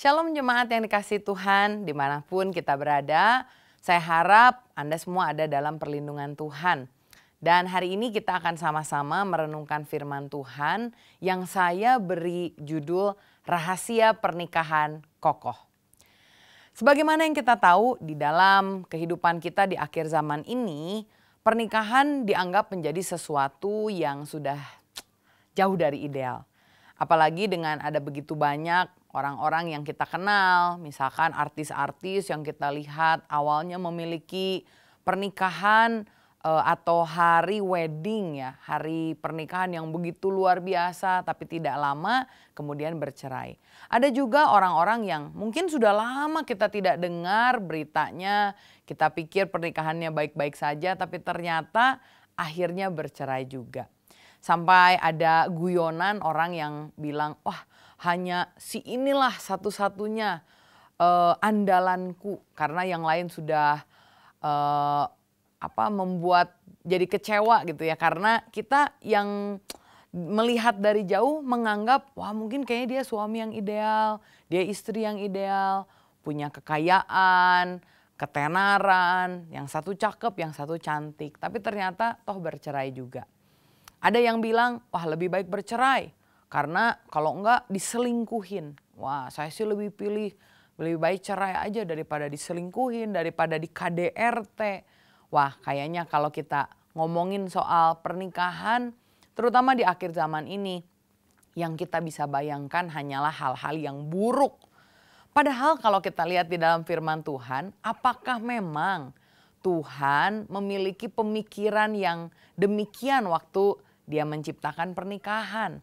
Shalom jemaat yang dikasih Tuhan dimanapun kita berada. Saya harap Anda semua ada dalam perlindungan Tuhan. Dan hari ini kita akan sama-sama merenungkan firman Tuhan yang saya beri judul Rahasia Pernikahan Kokoh. Sebagaimana yang kita tahu di dalam kehidupan kita di akhir zaman ini, pernikahan dianggap menjadi sesuatu yang sudah jauh dari ideal. Apalagi dengan ada begitu banyak orang-orang yang kita kenal, misalkan artis-artis yang kita lihat awalnya memiliki pernikahan uh, atau hari wedding ya, hari pernikahan yang begitu luar biasa tapi tidak lama kemudian bercerai. Ada juga orang-orang yang mungkin sudah lama kita tidak dengar beritanya, kita pikir pernikahannya baik-baik saja tapi ternyata akhirnya bercerai juga. Sampai ada guyonan orang yang bilang, "Wah, hanya si inilah satu-satunya uh, andalanku karena yang lain sudah uh, apa membuat jadi kecewa gitu ya karena kita yang melihat dari jauh menganggap wah mungkin kayaknya dia suami yang ideal, dia istri yang ideal, punya kekayaan, ketenaran, yang satu cakep, yang satu cantik. Tapi ternyata toh bercerai juga. Ada yang bilang, wah lebih baik bercerai karena kalau enggak diselingkuhin. Wah, saya sih lebih pilih lebih baik cerai aja daripada diselingkuhin, daripada di KDRT. Wah, kayaknya kalau kita ngomongin soal pernikahan, terutama di akhir zaman ini, yang kita bisa bayangkan hanyalah hal-hal yang buruk. Padahal kalau kita lihat di dalam firman Tuhan, apakah memang Tuhan memiliki pemikiran yang demikian waktu dia menciptakan pernikahan?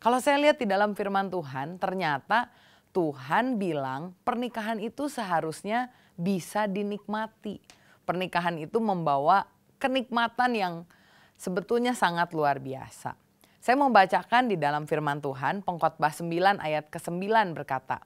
Kalau saya lihat di dalam firman Tuhan, ternyata Tuhan bilang pernikahan itu seharusnya bisa dinikmati. Pernikahan itu membawa kenikmatan yang sebetulnya sangat luar biasa. Saya membacakan di dalam firman Tuhan pengkhotbah 9 ayat ke-9 berkata,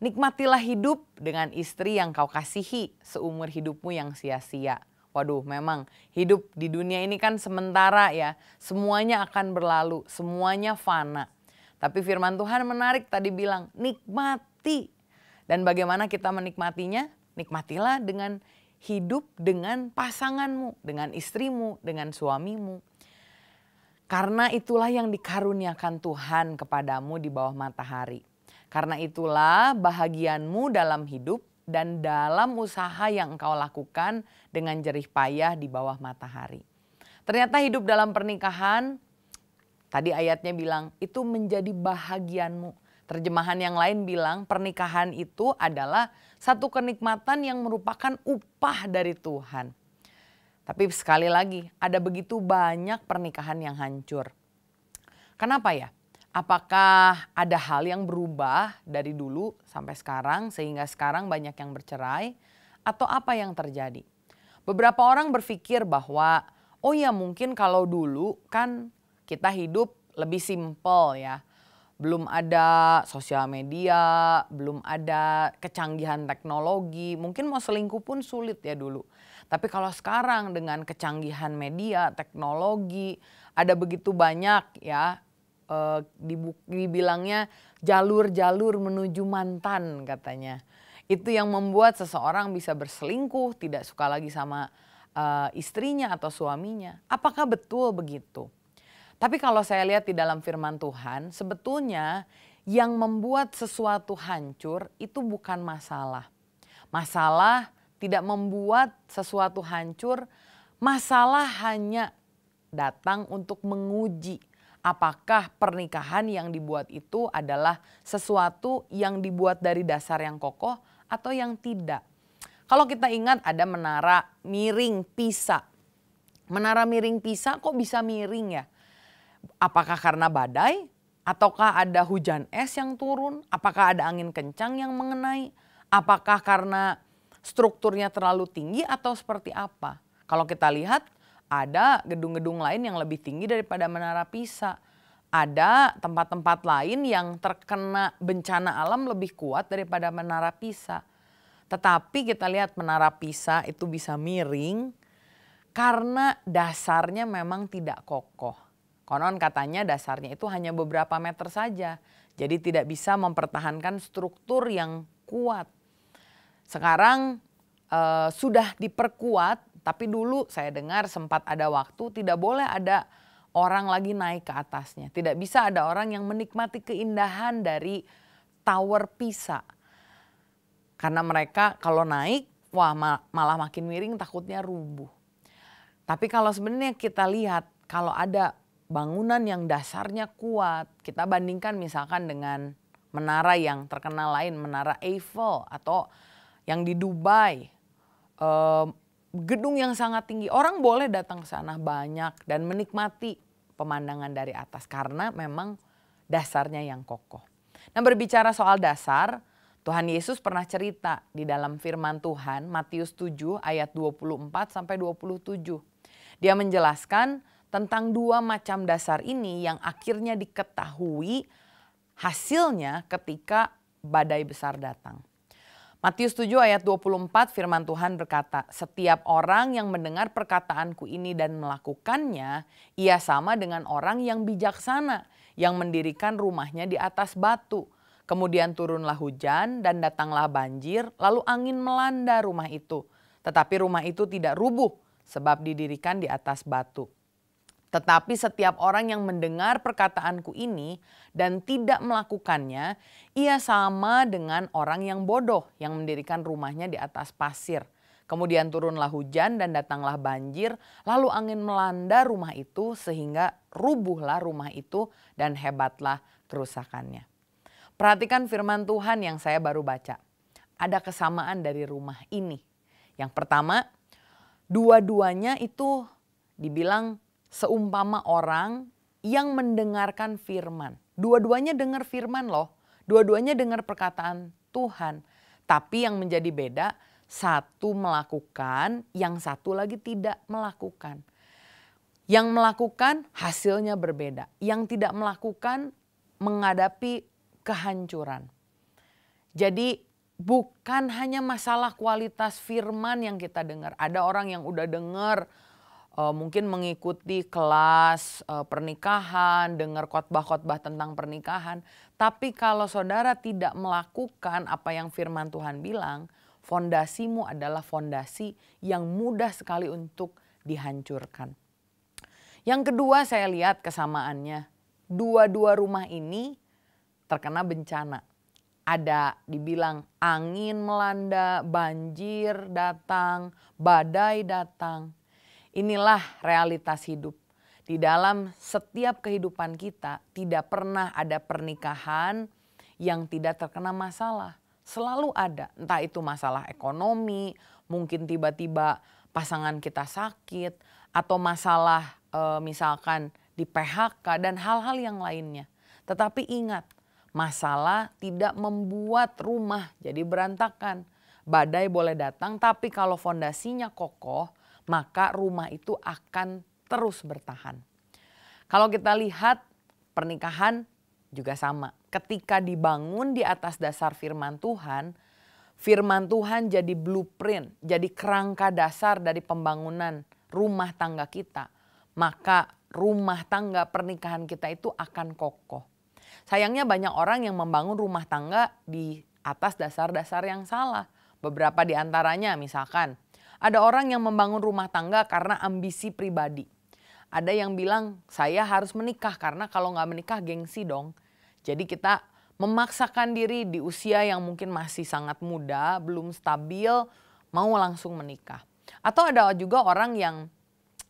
Nikmatilah hidup dengan istri yang kau kasihi seumur hidupmu yang sia-sia Waduh, memang hidup di dunia ini kan sementara ya. Semuanya akan berlalu, semuanya fana. Tapi firman Tuhan menarik tadi bilang, nikmati. Dan bagaimana kita menikmatinya? Nikmatilah dengan hidup dengan pasanganmu, dengan istrimu, dengan suamimu. Karena itulah yang dikaruniakan Tuhan kepadamu di bawah matahari. Karena itulah bahagianmu dalam hidup dan dalam usaha yang engkau lakukan dengan jerih payah di bawah matahari. Ternyata hidup dalam pernikahan, tadi ayatnya bilang, itu menjadi bahagianmu. Terjemahan yang lain bilang pernikahan itu adalah satu kenikmatan yang merupakan upah dari Tuhan. Tapi sekali lagi, ada begitu banyak pernikahan yang hancur. Kenapa ya? apakah ada hal yang berubah dari dulu sampai sekarang sehingga sekarang banyak yang bercerai atau apa yang terjadi? Beberapa orang berpikir bahwa oh ya mungkin kalau dulu kan kita hidup lebih simpel ya. Belum ada sosial media, belum ada kecanggihan teknologi, mungkin mau selingkuh pun sulit ya dulu. Tapi kalau sekarang dengan kecanggihan media, teknologi, ada begitu banyak ya uh, dibilangnya jalur-jalur menuju mantan katanya. Itu yang membuat seseorang bisa berselingkuh, tidak suka lagi sama uh, istrinya atau suaminya. Apakah betul begitu? Tapi kalau saya lihat di dalam firman Tuhan, sebetulnya yang membuat sesuatu hancur itu bukan masalah. Masalah tidak membuat sesuatu hancur, masalah hanya datang untuk menguji apakah pernikahan yang dibuat itu adalah sesuatu yang dibuat dari dasar yang kokoh atau yang tidak. Kalau kita ingat ada menara miring Pisa. Menara miring Pisa kok bisa miring ya? Apakah karena badai? Ataukah ada hujan es yang turun? Apakah ada angin kencang yang mengenai? Apakah karena strukturnya terlalu tinggi atau seperti apa? Kalau kita lihat ada gedung-gedung lain yang lebih tinggi daripada Menara Pisa. Ada tempat-tempat lain yang terkena bencana alam lebih kuat daripada Menara Pisa. Tetapi kita lihat Menara Pisa itu bisa miring karena dasarnya memang tidak kokoh. Konon katanya dasarnya itu hanya beberapa meter saja. Jadi tidak bisa mempertahankan struktur yang kuat. Sekarang e, sudah diperkuat tapi dulu saya dengar sempat ada waktu tidak boleh ada orang lagi naik ke atasnya. Tidak bisa ada orang yang menikmati keindahan dari Tower Pisa. Karena mereka kalau naik, wah malah makin miring takutnya rubuh. Tapi kalau sebenarnya kita lihat, kalau ada bangunan yang dasarnya kuat, kita bandingkan misalkan dengan menara yang terkenal lain, menara Eiffel atau yang di Dubai, eh, gedung yang sangat tinggi. Orang boleh datang ke sana banyak dan menikmati pemandangan dari atas karena memang dasarnya yang kokoh. Nah, berbicara soal dasar, Tuhan Yesus pernah cerita di dalam firman Tuhan Matius 7 ayat 24 sampai 27. Dia menjelaskan tentang dua macam dasar ini yang akhirnya diketahui hasilnya ketika badai besar datang. Matius 7 ayat 24 firman Tuhan berkata, Setiap orang yang mendengar perkataanku ini dan melakukannya, ia sama dengan orang yang bijaksana, yang mendirikan rumahnya di atas batu. Kemudian turunlah hujan dan datanglah banjir, lalu angin melanda rumah itu. Tetapi rumah itu tidak rubuh, sebab didirikan di atas batu. Tetapi setiap orang yang mendengar perkataanku ini dan tidak melakukannya, ia sama dengan orang yang bodoh yang mendirikan rumahnya di atas pasir. Kemudian turunlah hujan dan datanglah banjir, lalu angin melanda rumah itu sehingga rubuhlah rumah itu dan hebatlah kerusakannya. Perhatikan firman Tuhan yang saya baru baca. Ada kesamaan dari rumah ini. Yang pertama, dua-duanya itu dibilang seumpama orang yang mendengarkan firman. Dua-duanya dengar firman loh, dua-duanya dengar perkataan Tuhan. Tapi yang menjadi beda, satu melakukan, yang satu lagi tidak melakukan. Yang melakukan hasilnya berbeda, yang tidak melakukan menghadapi kehancuran. Jadi bukan hanya masalah kualitas firman yang kita dengar. Ada orang yang udah dengar uh, mungkin mengikuti kelas uh, pernikahan, dengar khotbah-khotbah tentang pernikahan. Tapi kalau saudara tidak melakukan apa yang firman Tuhan bilang, fondasimu adalah fondasi yang mudah sekali untuk dihancurkan. Yang kedua saya lihat kesamaannya. Dua-dua rumah ini terkena bencana. Ada dibilang angin melanda, banjir datang, badai datang Inilah realitas hidup. Di dalam setiap kehidupan kita tidak pernah ada pernikahan yang tidak terkena masalah. Selalu ada, entah itu masalah ekonomi, mungkin tiba-tiba pasangan kita sakit, atau masalah e, misalkan di PHK dan hal-hal yang lainnya. Tetapi ingat, masalah tidak membuat rumah jadi berantakan badai boleh datang, tapi kalau fondasinya kokoh, maka rumah itu akan terus bertahan. Kalau kita lihat pernikahan juga sama. Ketika dibangun di atas dasar firman Tuhan, firman Tuhan jadi blueprint, jadi kerangka dasar dari pembangunan rumah tangga kita. Maka rumah tangga pernikahan kita itu akan kokoh. Sayangnya banyak orang yang membangun rumah tangga di atas dasar-dasar yang salah. Beberapa di antaranya misalkan ada orang yang membangun rumah tangga karena ambisi pribadi. Ada yang bilang saya harus menikah karena kalau nggak menikah gengsi dong. Jadi kita memaksakan diri di usia yang mungkin masih sangat muda, belum stabil, mau langsung menikah. Atau ada juga orang yang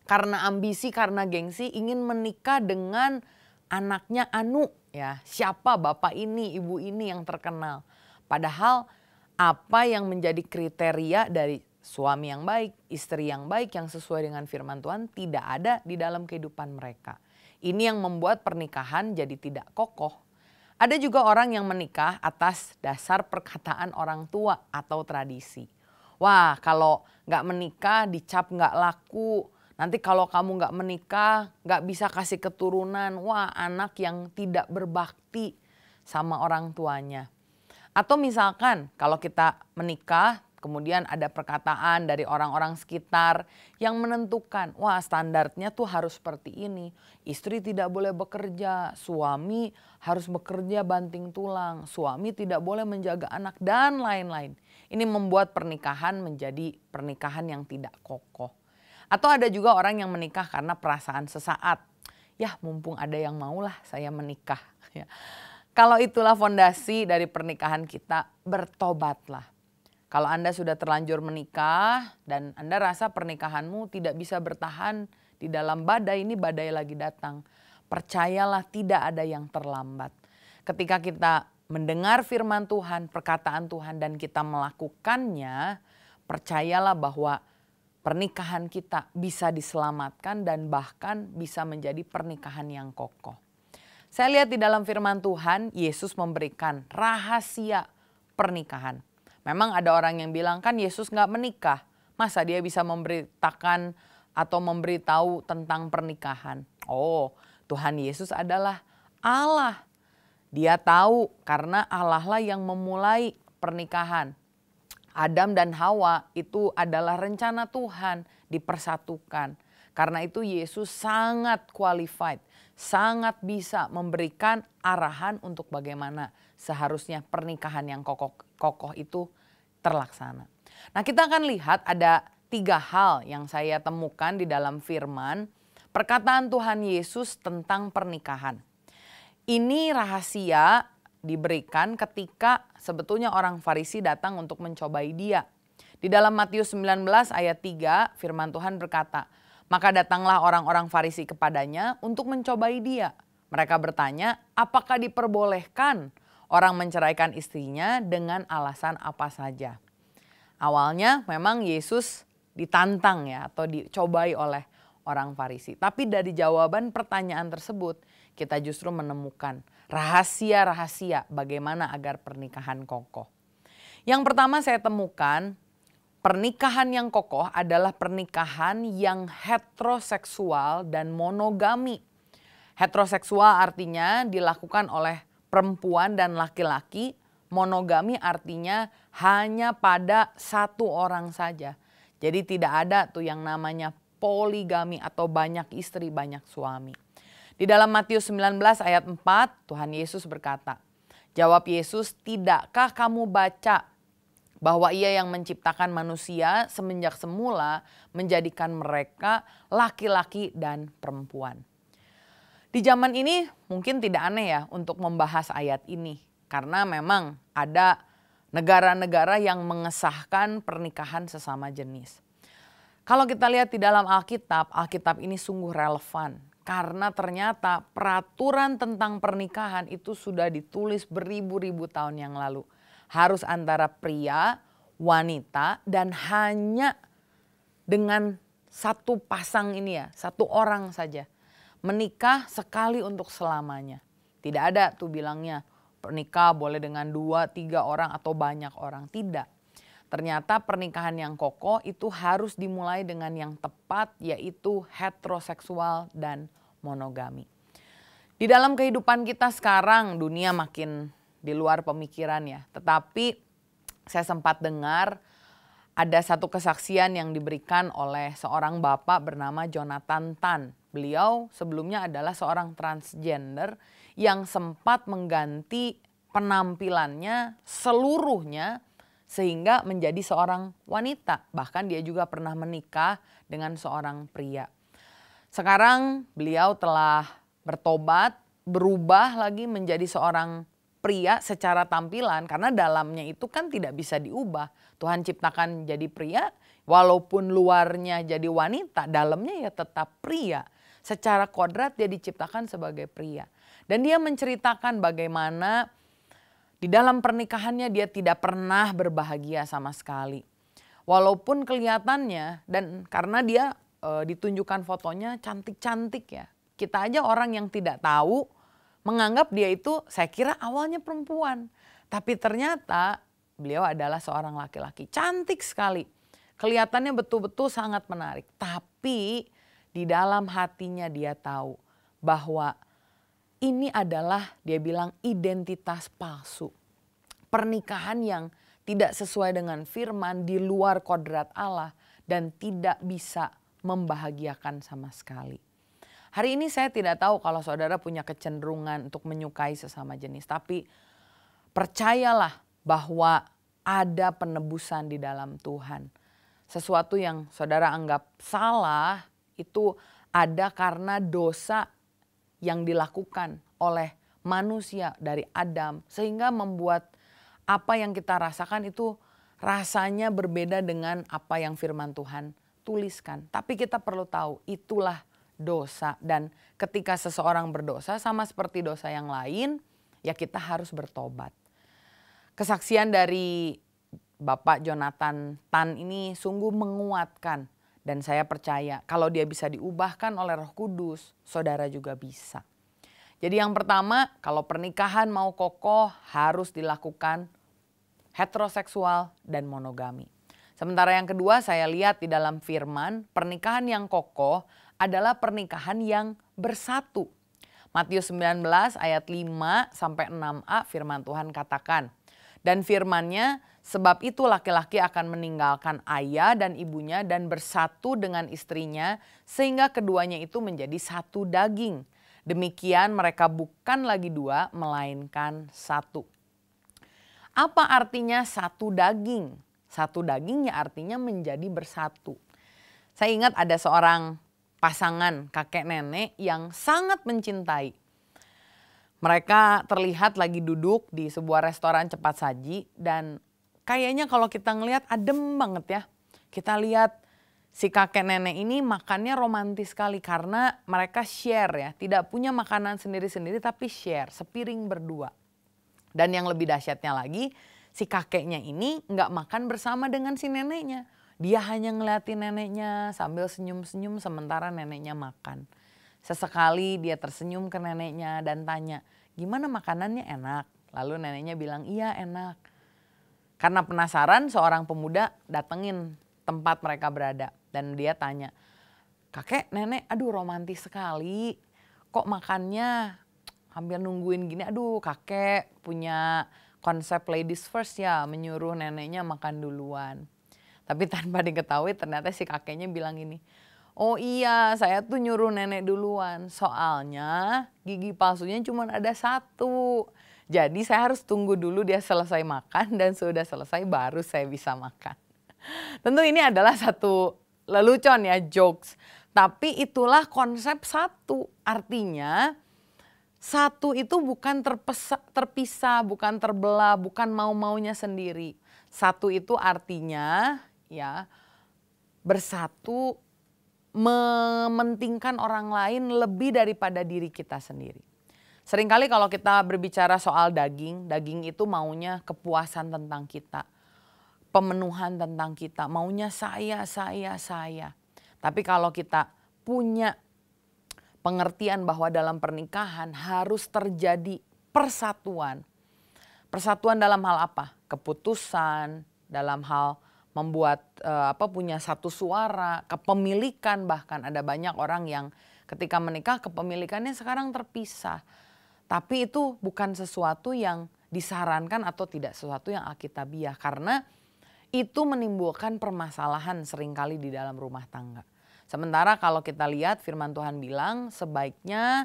karena ambisi, karena gengsi ingin menikah dengan anaknya Anu ya. Siapa bapak ini, ibu ini yang terkenal. Padahal apa yang menjadi kriteria dari Suami yang baik, istri yang baik yang sesuai dengan firman Tuhan tidak ada di dalam kehidupan mereka. Ini yang membuat pernikahan jadi tidak kokoh. Ada juga orang yang menikah atas dasar perkataan orang tua atau tradisi. Wah kalau nggak menikah dicap nggak laku, Nanti kalau kamu nggak menikah, nggak bisa kasih keturunan. Wah anak yang tidak berbakti sama orang tuanya. Atau misalkan kalau kita menikah kemudian ada perkataan dari orang-orang sekitar yang menentukan, wah standarnya tuh harus seperti ini. Istri tidak boleh bekerja, suami harus bekerja banting tulang, suami tidak boleh menjaga anak dan lain-lain. Ini membuat pernikahan menjadi pernikahan yang tidak kokoh. Atau ada juga orang yang menikah karena perasaan sesaat. Ya mumpung ada yang maulah saya menikah. Ya. Kalau itulah fondasi dari pernikahan kita, bertobatlah kalau Anda sudah terlanjur menikah dan Anda rasa pernikahanmu tidak bisa bertahan di dalam badai ini badai lagi datang. Percayalah tidak ada yang terlambat. Ketika kita mendengar firman Tuhan, perkataan Tuhan dan kita melakukannya, percayalah bahwa pernikahan kita bisa diselamatkan dan bahkan bisa menjadi pernikahan yang kokoh. Saya lihat di dalam firman Tuhan, Yesus memberikan rahasia pernikahan. Memang ada orang yang bilang kan Yesus nggak menikah. Masa dia bisa memberitakan atau memberitahu tentang pernikahan? Oh, Tuhan Yesus adalah Allah. Dia tahu karena Allah lah yang memulai pernikahan. Adam dan Hawa itu adalah rencana Tuhan dipersatukan. Karena itu Yesus sangat qualified sangat bisa memberikan arahan untuk bagaimana seharusnya pernikahan yang kokoh, kokoh itu terlaksana. Nah kita akan lihat ada tiga hal yang saya temukan di dalam firman perkataan Tuhan Yesus tentang pernikahan. Ini rahasia diberikan ketika sebetulnya orang Farisi datang untuk mencobai dia. Di dalam Matius 19 ayat 3 firman Tuhan berkata, maka datanglah orang-orang Farisi kepadanya untuk mencobai dia. Mereka bertanya, apakah diperbolehkan orang menceraikan istrinya dengan alasan apa saja? Awalnya memang Yesus ditantang ya atau dicobai oleh orang Farisi. Tapi dari jawaban pertanyaan tersebut kita justru menemukan rahasia-rahasia bagaimana agar pernikahan kokoh. Yang pertama saya temukan Pernikahan yang kokoh adalah pernikahan yang heteroseksual dan monogami. Heteroseksual artinya dilakukan oleh perempuan dan laki-laki. Monogami artinya hanya pada satu orang saja. Jadi tidak ada tuh yang namanya poligami atau banyak istri, banyak suami. Di dalam Matius 19 ayat 4, Tuhan Yesus berkata, Jawab Yesus, tidakkah kamu baca bahwa ia yang menciptakan manusia semenjak semula menjadikan mereka laki-laki dan perempuan. Di zaman ini mungkin tidak aneh ya untuk membahas ayat ini karena memang ada negara-negara yang mengesahkan pernikahan sesama jenis. Kalau kita lihat di dalam Alkitab, Alkitab ini sungguh relevan karena ternyata peraturan tentang pernikahan itu sudah ditulis beribu-ribu tahun yang lalu harus antara pria, wanita dan hanya dengan satu pasang ini ya, satu orang saja. Menikah sekali untuk selamanya. Tidak ada tuh bilangnya pernikah boleh dengan dua, tiga orang atau banyak orang. Tidak. Ternyata pernikahan yang kokoh itu harus dimulai dengan yang tepat yaitu heteroseksual dan monogami. Di dalam kehidupan kita sekarang dunia makin di luar pemikirannya. Tetapi saya sempat dengar ada satu kesaksian yang diberikan oleh seorang bapak bernama Jonathan Tan. Beliau sebelumnya adalah seorang transgender yang sempat mengganti penampilannya seluruhnya sehingga menjadi seorang wanita. Bahkan dia juga pernah menikah dengan seorang pria. Sekarang beliau telah bertobat, berubah lagi menjadi seorang pria secara tampilan karena dalamnya itu kan tidak bisa diubah. Tuhan ciptakan jadi pria walaupun luarnya jadi wanita, dalamnya ya tetap pria. Secara kodrat dia diciptakan sebagai pria. Dan dia menceritakan bagaimana di dalam pernikahannya dia tidak pernah berbahagia sama sekali. Walaupun kelihatannya dan karena dia e, ditunjukkan fotonya cantik-cantik ya. Kita aja orang yang tidak tahu menganggap dia itu saya kira awalnya perempuan. Tapi ternyata beliau adalah seorang laki-laki cantik sekali. Kelihatannya betul-betul sangat menarik. Tapi di dalam hatinya dia tahu bahwa ini adalah dia bilang identitas palsu. Pernikahan yang tidak sesuai dengan firman di luar kodrat Allah dan tidak bisa membahagiakan sama sekali. Hari ini saya tidak tahu kalau saudara punya kecenderungan untuk menyukai sesama jenis, tapi percayalah bahwa ada penebusan di dalam Tuhan. Sesuatu yang saudara anggap salah itu ada karena dosa yang dilakukan oleh manusia dari Adam sehingga membuat apa yang kita rasakan itu rasanya berbeda dengan apa yang firman Tuhan tuliskan. Tapi kita perlu tahu itulah dosa dan ketika seseorang berdosa sama seperti dosa yang lain ya kita harus bertobat. Kesaksian dari Bapak Jonathan Tan ini sungguh menguatkan dan saya percaya kalau dia bisa diubahkan oleh Roh Kudus, saudara juga bisa. Jadi yang pertama, kalau pernikahan mau kokoh harus dilakukan heteroseksual dan monogami. Sementara yang kedua saya lihat di dalam firman, pernikahan yang kokoh adalah pernikahan yang bersatu. Matius 19 ayat 5 sampai 6a firman Tuhan katakan, dan firmannya sebab itu laki-laki akan meninggalkan ayah dan ibunya dan bersatu dengan istrinya sehingga keduanya itu menjadi satu daging. Demikian mereka bukan lagi dua melainkan satu. Apa artinya satu daging? Satu dagingnya artinya menjadi bersatu. Saya ingat ada seorang pasangan kakek nenek yang sangat mencintai. Mereka terlihat lagi duduk di sebuah restoran cepat saji dan kayaknya kalau kita ngelihat adem banget ya. Kita lihat si kakek nenek ini makannya romantis sekali karena mereka share ya. Tidak punya makanan sendiri-sendiri tapi share, sepiring berdua. Dan yang lebih dahsyatnya lagi, si kakeknya ini nggak makan bersama dengan si neneknya. Dia hanya ngeliatin neneknya sambil senyum-senyum sementara neneknya makan. Sesekali dia tersenyum ke neneknya dan tanya, gimana makanannya enak? Lalu neneknya bilang, iya enak. Karena penasaran seorang pemuda datengin tempat mereka berada. Dan dia tanya, kakek nenek aduh romantis sekali. Kok makannya hampir nungguin gini, aduh kakek punya konsep ladies first ya menyuruh neneknya makan duluan. Tapi tanpa diketahui ternyata si kakeknya bilang ini, oh iya saya tuh nyuruh nenek duluan. Soalnya gigi palsunya cuma ada satu. Jadi saya harus tunggu dulu dia selesai makan dan sudah selesai baru saya bisa makan. Tentu ini adalah satu lelucon ya jokes. Tapi itulah konsep satu. Artinya satu itu bukan terpesa, terpisah, bukan terbelah, bukan mau-maunya sendiri. Satu itu artinya ya bersatu mementingkan orang lain lebih daripada diri kita sendiri. Seringkali kalau kita berbicara soal daging, daging itu maunya kepuasan tentang kita, pemenuhan tentang kita, maunya saya, saya, saya. Tapi kalau kita punya pengertian bahwa dalam pernikahan harus terjadi persatuan. Persatuan dalam hal apa? Keputusan, dalam hal membuat uh, apa punya satu suara, kepemilikan bahkan ada banyak orang yang ketika menikah kepemilikannya sekarang terpisah. Tapi itu bukan sesuatu yang disarankan atau tidak sesuatu yang alkitabiah karena itu menimbulkan permasalahan seringkali di dalam rumah tangga. Sementara kalau kita lihat firman Tuhan bilang sebaiknya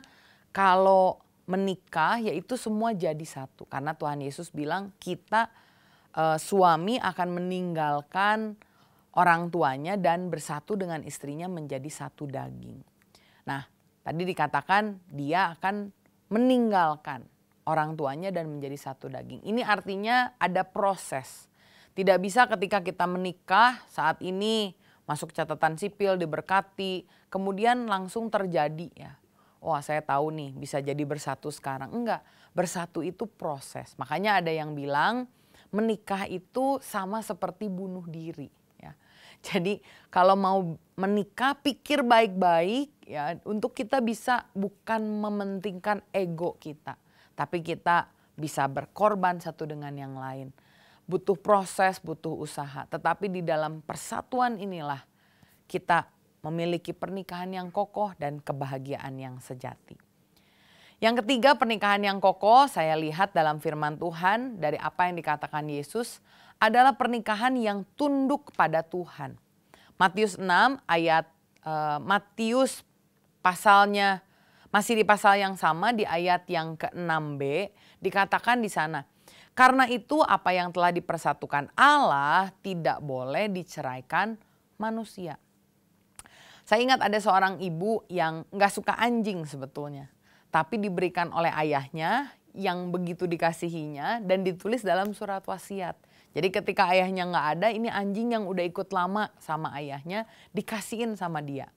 kalau menikah yaitu semua jadi satu karena Tuhan Yesus bilang kita uh, suami akan meninggalkan orang tuanya dan bersatu dengan istrinya menjadi satu daging. Nah, tadi dikatakan dia akan meninggalkan orang tuanya dan menjadi satu daging. Ini artinya ada proses. Tidak bisa ketika kita menikah saat ini masuk catatan sipil diberkati, kemudian langsung terjadi ya. Wah, saya tahu nih bisa jadi bersatu sekarang. Enggak, bersatu itu proses. Makanya ada yang bilang menikah itu sama seperti bunuh diri. Ya. Jadi kalau mau menikah pikir baik-baik ya untuk kita bisa bukan mementingkan ego kita, tapi kita bisa berkorban satu dengan yang lain. Butuh proses, butuh usaha. Tetapi di dalam persatuan inilah kita memiliki pernikahan yang kokoh dan kebahagiaan yang sejati. Yang ketiga, pernikahan yang kokoh saya lihat dalam firman Tuhan dari apa yang dikatakan Yesus adalah pernikahan yang tunduk pada Tuhan. Matius 6 ayat uh, Matius pasalnya masih di pasal yang sama di ayat yang ke-6b dikatakan di sana karena itu apa yang telah dipersatukan Allah tidak boleh diceraikan manusia. Saya ingat ada seorang ibu yang nggak suka anjing sebetulnya tapi diberikan oleh ayahnya yang begitu dikasihinya dan ditulis dalam surat wasiat. Jadi ketika ayahnya nggak ada, ini anjing yang udah ikut lama sama ayahnya dikasihin sama dia.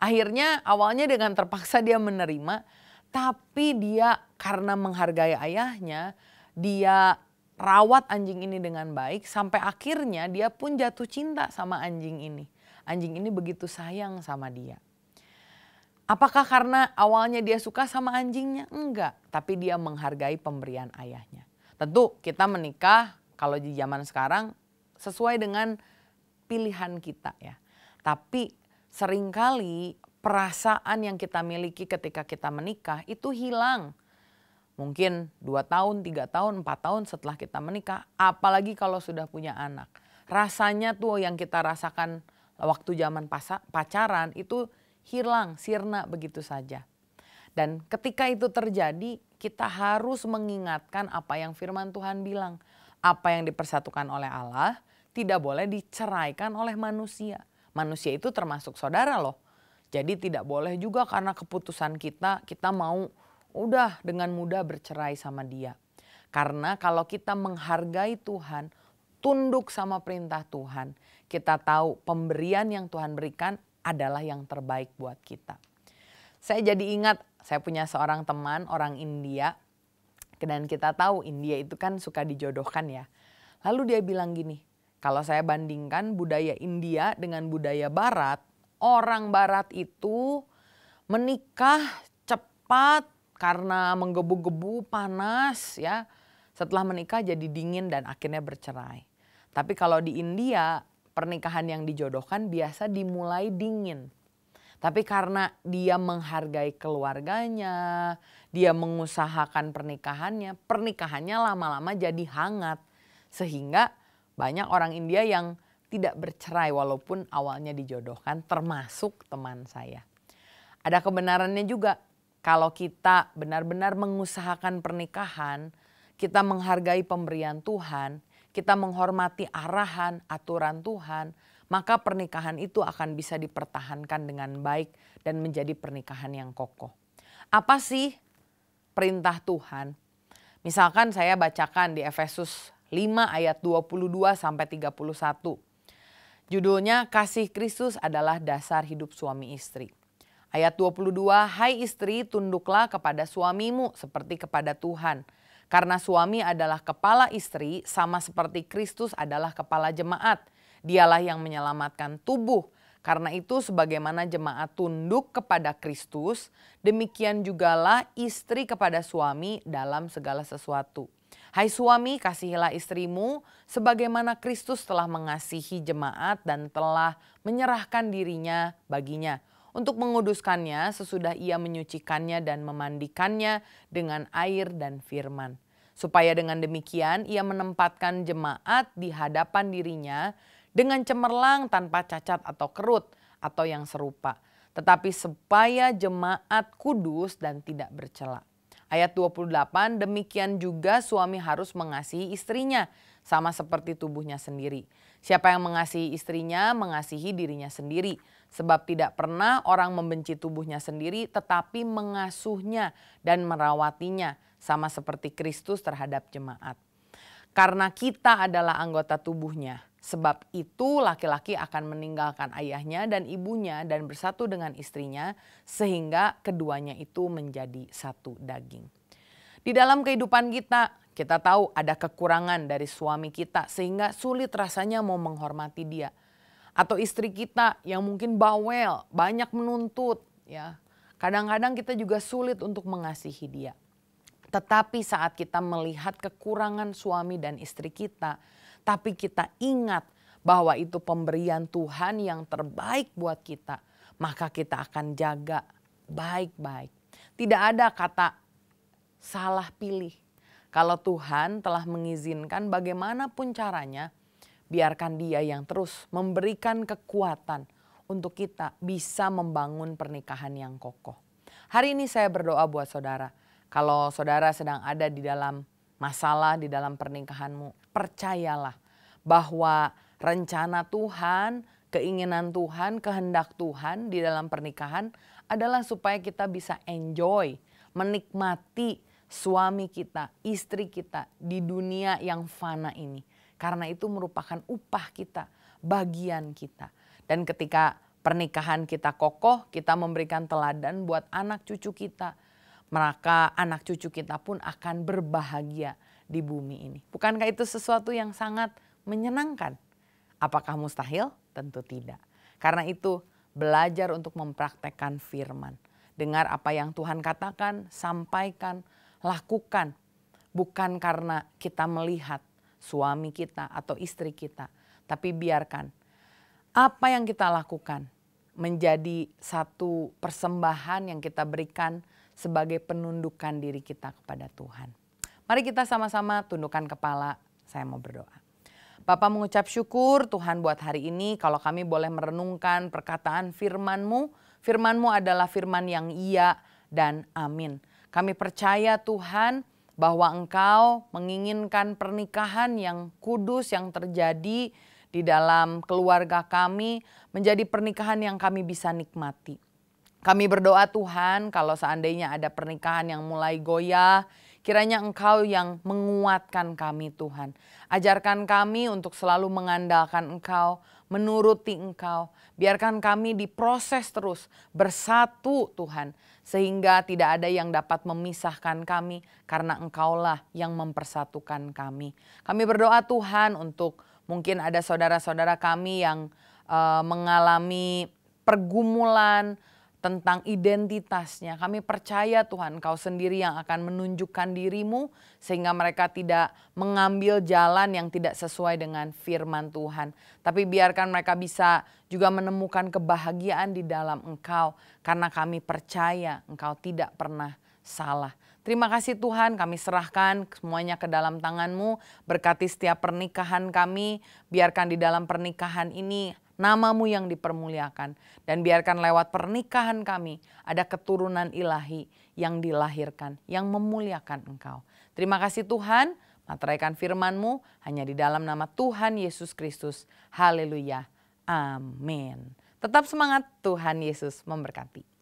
Akhirnya awalnya dengan terpaksa dia menerima, tapi dia karena menghargai ayahnya, dia rawat anjing ini dengan baik sampai akhirnya dia pun jatuh cinta sama anjing ini. Anjing ini begitu sayang sama dia. Apakah karena awalnya dia suka sama anjingnya? Enggak, tapi dia menghargai pemberian ayahnya. Tentu kita menikah kalau di zaman sekarang sesuai dengan pilihan kita ya. Tapi seringkali perasaan yang kita miliki ketika kita menikah itu hilang. Mungkin dua tahun, tiga tahun, empat tahun setelah kita menikah, apalagi kalau sudah punya anak. Rasanya tuh yang kita rasakan waktu zaman pacaran itu hilang sirna begitu saja. Dan ketika itu terjadi, kita harus mengingatkan apa yang firman Tuhan bilang. Apa yang dipersatukan oleh Allah tidak boleh diceraikan oleh manusia. Manusia itu termasuk saudara loh. Jadi tidak boleh juga karena keputusan kita, kita mau udah dengan mudah bercerai sama dia. Karena kalau kita menghargai Tuhan, tunduk sama perintah Tuhan, kita tahu pemberian yang Tuhan berikan adalah yang terbaik buat kita. Saya jadi ingat, saya punya seorang teman orang India, dan kita tahu India itu kan suka dijodohkan ya. Lalu dia bilang gini, kalau saya bandingkan budaya India dengan budaya Barat, orang Barat itu menikah cepat karena menggebu-gebu panas ya. Setelah menikah jadi dingin dan akhirnya bercerai. Tapi kalau di India pernikahan yang dijodohkan biasa dimulai dingin. Tapi karena dia menghargai keluarganya, dia mengusahakan pernikahannya, pernikahannya lama-lama jadi hangat. Sehingga banyak orang India yang tidak bercerai walaupun awalnya dijodohkan termasuk teman saya. Ada kebenarannya juga kalau kita benar-benar mengusahakan pernikahan, kita menghargai pemberian Tuhan, kita menghormati arahan, aturan Tuhan, maka pernikahan itu akan bisa dipertahankan dengan baik dan menjadi pernikahan yang kokoh. Apa sih perintah Tuhan? Misalkan saya bacakan di Efesus 5 ayat 22 sampai 31. Judulnya Kasih Kristus adalah dasar hidup suami istri. Ayat 22, Hai istri tunduklah kepada suamimu seperti kepada Tuhan. Karena suami adalah kepala istri, sama seperti Kristus adalah kepala jemaat. Dialah yang menyelamatkan tubuh. Karena itu sebagaimana jemaat tunduk kepada Kristus, demikian jugalah istri kepada suami dalam segala sesuatu. Hai suami, kasihilah istrimu sebagaimana Kristus telah mengasihi jemaat dan telah menyerahkan dirinya baginya untuk menguduskannya sesudah ia menyucikannya dan memandikannya dengan air dan firman. Supaya dengan demikian ia menempatkan jemaat di hadapan dirinya dengan cemerlang tanpa cacat atau kerut atau yang serupa. Tetapi supaya jemaat kudus dan tidak bercela. Ayat 28, demikian juga suami harus mengasihi istrinya sama seperti tubuhnya sendiri. Siapa yang mengasihi istrinya mengasihi dirinya sendiri. Sebab tidak pernah orang membenci tubuhnya sendiri tetapi mengasuhnya dan merawatinya sama seperti Kristus terhadap jemaat. Karena kita adalah anggota tubuhnya, Sebab itu laki-laki akan meninggalkan ayahnya dan ibunya dan bersatu dengan istrinya sehingga keduanya itu menjadi satu daging. Di dalam kehidupan kita, kita tahu ada kekurangan dari suami kita sehingga sulit rasanya mau menghormati dia. Atau istri kita yang mungkin bawel, banyak menuntut, ya. Kadang-kadang kita juga sulit untuk mengasihi dia. Tetapi saat kita melihat kekurangan suami dan istri kita, tapi kita ingat bahwa itu pemberian Tuhan yang terbaik buat kita, maka kita akan jaga baik-baik. Tidak ada kata salah pilih. Kalau Tuhan telah mengizinkan bagaimanapun caranya, biarkan dia yang terus memberikan kekuatan untuk kita bisa membangun pernikahan yang kokoh. Hari ini saya berdoa buat saudara. Kalau saudara sedang ada di dalam masalah di dalam pernikahanmu, percayalah bahwa rencana Tuhan, keinginan Tuhan, kehendak Tuhan di dalam pernikahan adalah supaya kita bisa enjoy, menikmati suami kita, istri kita di dunia yang fana ini. Karena itu merupakan upah kita, bagian kita. Dan ketika pernikahan kita kokoh, kita memberikan teladan buat anak cucu kita. Maka anak cucu kita pun akan berbahagia di bumi ini. Bukankah itu sesuatu yang sangat menyenangkan? Apakah mustahil? Tentu tidak. Karena itu belajar untuk mempraktekkan firman. Dengar apa yang Tuhan katakan, sampaikan, lakukan. Bukan karena kita melihat suami kita atau istri kita, tapi biarkan apa yang kita lakukan menjadi satu persembahan yang kita berikan sebagai penundukan diri kita kepada Tuhan. Mari kita sama-sama tundukkan kepala, saya mau berdoa. Bapak mengucap syukur Tuhan buat hari ini kalau kami boleh merenungkan perkataan firman-Mu. Firman-Mu adalah firman yang iya dan amin. Kami percaya Tuhan bahwa Engkau menginginkan pernikahan yang kudus yang terjadi di dalam keluarga kami menjadi pernikahan yang kami bisa nikmati. Kami berdoa Tuhan kalau seandainya ada pernikahan yang mulai goyah, kiranya Engkau yang menguatkan kami Tuhan. Ajarkan kami untuk selalu mengandalkan Engkau, menuruti Engkau. Biarkan kami diproses terus bersatu Tuhan sehingga tidak ada yang dapat memisahkan kami karena Engkaulah yang mempersatukan kami. Kami berdoa Tuhan untuk mungkin ada saudara-saudara kami yang uh, mengalami pergumulan, tentang identitasnya. Kami percaya Tuhan kau sendiri yang akan menunjukkan dirimu sehingga mereka tidak mengambil jalan yang tidak sesuai dengan firman Tuhan. Tapi biarkan mereka bisa juga menemukan kebahagiaan di dalam engkau karena kami percaya engkau tidak pernah salah. Terima kasih Tuhan kami serahkan semuanya ke dalam tanganmu. Berkati setiap pernikahan kami. Biarkan di dalam pernikahan ini namamu yang dipermuliakan, dan biarkan lewat pernikahan kami ada keturunan ilahi yang dilahirkan, yang memuliakan Engkau. Terima kasih Tuhan, materaikan FirmanMu hanya di dalam nama Tuhan Yesus Kristus. Haleluya. Amin. Tetap semangat, Tuhan Yesus memberkati.